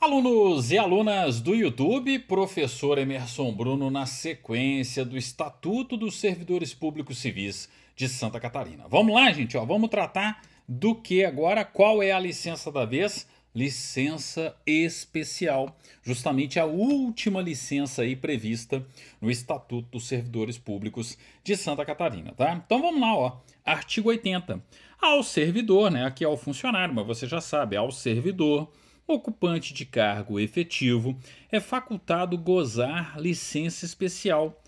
Alunos e alunas do YouTube, professor Emerson Bruno na sequência do Estatuto dos Servidores Públicos Civis de Santa Catarina. Vamos lá, gente, ó, vamos tratar do que agora? Qual é a licença da vez? Licença especial, justamente a última licença aí prevista no Estatuto dos Servidores Públicos de Santa Catarina, tá? Então vamos lá, ó. Artigo 80. Ao servidor, né? Aqui é ao funcionário, mas você já sabe, ao servidor ocupante de cargo efetivo é facultado gozar licença especial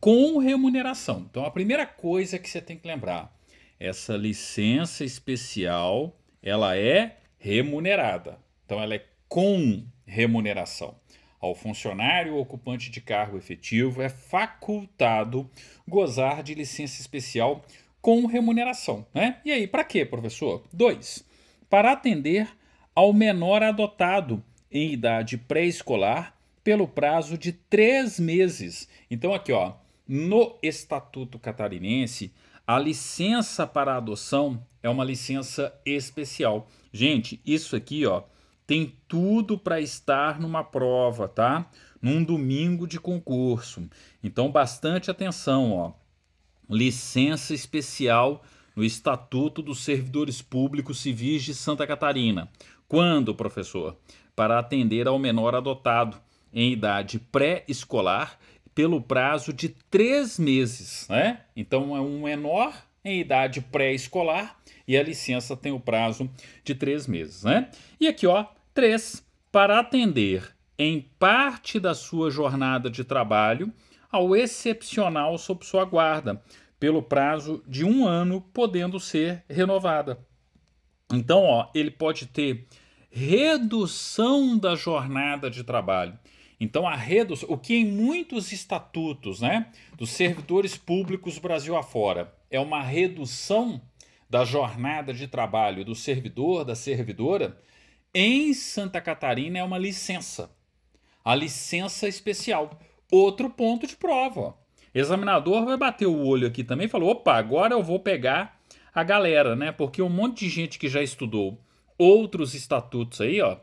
com remuneração. Então, a primeira coisa que você tem que lembrar, essa licença especial, ela é remunerada. Então, ela é com remuneração. Ao funcionário ocupante de cargo efetivo é facultado gozar de licença especial com remuneração, né? E aí, para quê, professor? Dois. Para atender ao menor adotado em idade pré-escolar pelo prazo de três meses. Então, aqui, ó, no Estatuto Catarinense, a licença para adoção é uma licença especial. Gente, isso aqui, ó, tem tudo para estar numa prova, tá? Num domingo de concurso. Então, bastante atenção, ó. Licença especial no Estatuto dos Servidores Públicos Civis de Santa Catarina. Quando, professor? Para atender ao menor adotado em idade pré-escolar pelo prazo de três meses, né? Então é um menor em idade pré-escolar e a licença tem o prazo de três meses, né? E aqui, ó, três para atender em parte da sua jornada de trabalho ao excepcional sob sua guarda, pelo prazo de um ano, podendo ser renovada. Então, ó, ele pode ter redução da jornada de trabalho. Então, a redução, o que em muitos estatutos né, dos servidores públicos Brasil afora é uma redução da jornada de trabalho do servidor, da servidora, em Santa Catarina é uma licença. A licença especial. Outro ponto de prova. Ó. Examinador vai bater o olho aqui também e falou: opa, agora eu vou pegar a galera, né? Porque um monte de gente que já estudou outros estatutos aí, ó,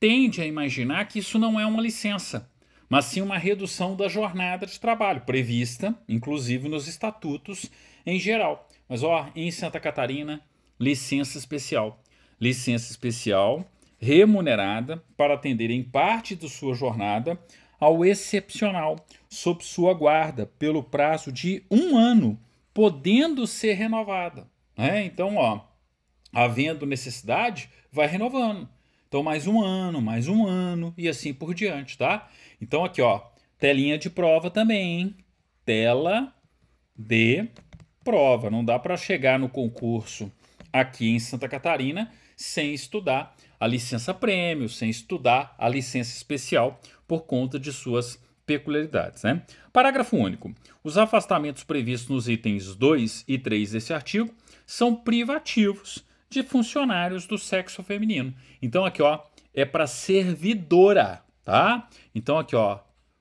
tende a imaginar que isso não é uma licença, mas sim uma redução da jornada de trabalho prevista, inclusive nos estatutos em geral. Mas ó, em Santa Catarina, licença especial. Licença especial remunerada para atender em parte de sua jornada ao excepcional, sob sua guarda, pelo prazo de um ano, podendo ser renovada. Né? Então, ó, havendo necessidade, vai renovando. Então, mais um ano, mais um ano e assim por diante, tá? Então, aqui, ó, telinha de prova também, hein? Tela de prova. Não dá para chegar no concurso aqui em Santa Catarina sem estudar a licença prêmio, sem estudar a licença especial por conta de suas peculiaridades. Né? Parágrafo único. Os afastamentos previstos nos itens 2 e 3 desse artigo são privativos de funcionários do sexo feminino. Então aqui, ó, é para servidora, tá? Então aqui, ó,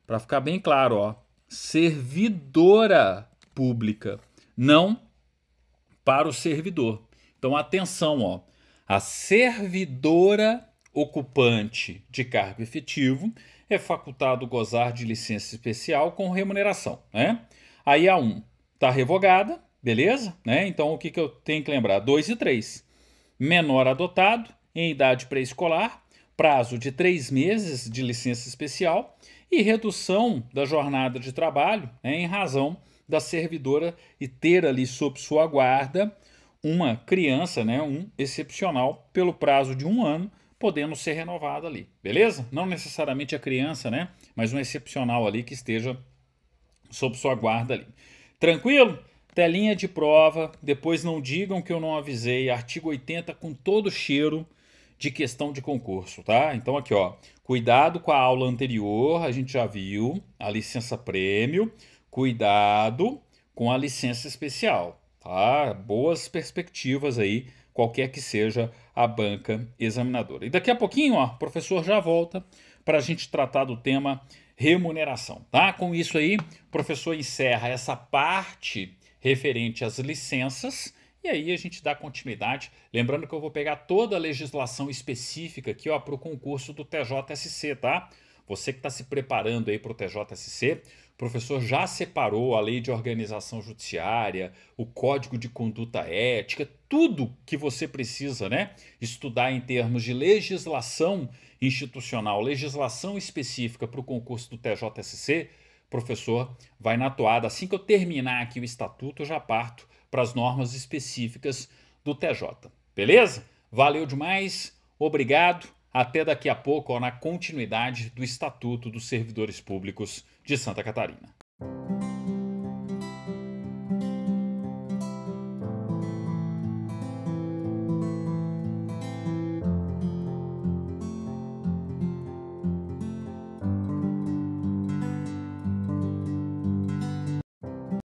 para ficar bem claro, ó, servidora pública, não para o servidor. Então atenção, ó, a servidora ocupante de cargo efetivo é facultado gozar de licença especial com remuneração, né? Aí a 1 está revogada, beleza? Né? Então o que, que eu tenho que lembrar? 2 e 3. Menor adotado, em idade pré-escolar, prazo de 3 meses de licença especial e redução da jornada de trabalho né, em razão da servidora e ter ali sob sua guarda uma criança, né, um excepcional, pelo prazo de um ano, podendo ser renovada ali, beleza? Não necessariamente a criança, né? Mas um excepcional ali que esteja sob sua guarda ali. Tranquilo? Telinha de prova, depois não digam que eu não avisei. Artigo 80 com todo cheiro de questão de concurso, tá? Então aqui, ó, cuidado com a aula anterior, a gente já viu, a licença prêmio, cuidado com a licença especial, tá? Boas perspectivas aí qualquer que seja a banca examinadora. E daqui a pouquinho, ó, o professor já volta para a gente tratar do tema remuneração, tá? Com isso aí, o professor encerra essa parte referente às licenças e aí a gente dá continuidade. Lembrando que eu vou pegar toda a legislação específica aqui, ó, para o concurso do TJSC, tá? Você que está se preparando aí para o TJSC, professor já separou a lei de organização judiciária, o código de conduta ética, tudo que você precisa né, estudar em termos de legislação institucional, legislação específica para o concurso do TJSC, professor vai na toada. Assim que eu terminar aqui o estatuto, eu já parto para as normas específicas do TJ. Beleza? Valeu demais, obrigado. Até daqui a pouco, ó, na continuidade do Estatuto dos Servidores Públicos de Santa Catarina.